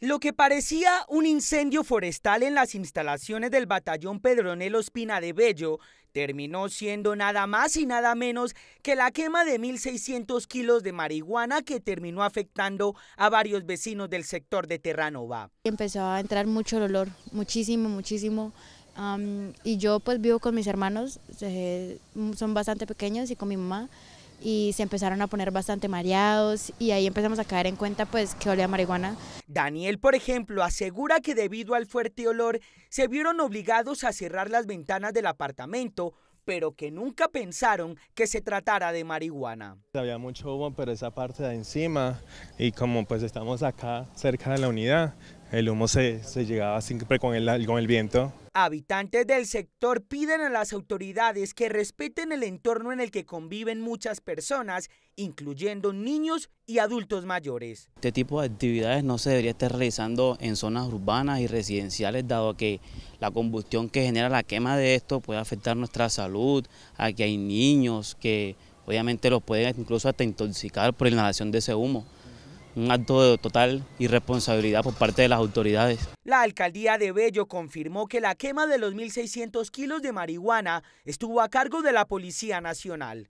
Lo que parecía un incendio forestal en las instalaciones del batallón Pedronel Ospina de Bello terminó siendo nada más y nada menos que la quema de 1.600 kilos de marihuana que terminó afectando a varios vecinos del sector de Terranova. Empezó a entrar mucho olor, muchísimo, muchísimo. y yo pues vivo con mis hermanos, son bastante pequeños y con mi mamá y se empezaron a poner bastante mareados y ahí empezamos a caer en cuenta pues que olía marihuana Daniel, por ejemplo, asegura que debido al fuerte olor se vieron obligados a cerrar las ventanas del apartamento, pero que nunca pensaron que se tratara de marihuana. Había mucho humo, pero esa parte de encima, y como pues estamos acá cerca de la unidad, el humo se, se llegaba siempre pues, con con el viento. Habitantes del sector piden a las autoridades que respeten el entorno en el que conviven muchas personas, incluyendo niños y adultos mayores. Este tipo de actividades no se debería estar realizando en zonas urbanas y residenciales, dado que la combustión que genera la quema de esto puede afectar nuestra salud, que hay niños que obviamente los pueden incluso hasta intoxicar por inhalación de ese humo un acto de total irresponsabilidad por parte de las autoridades. La alcaldía de Bello confirmó que la quema de los 1.600 kilos de marihuana estuvo a cargo de la Policía Nacional.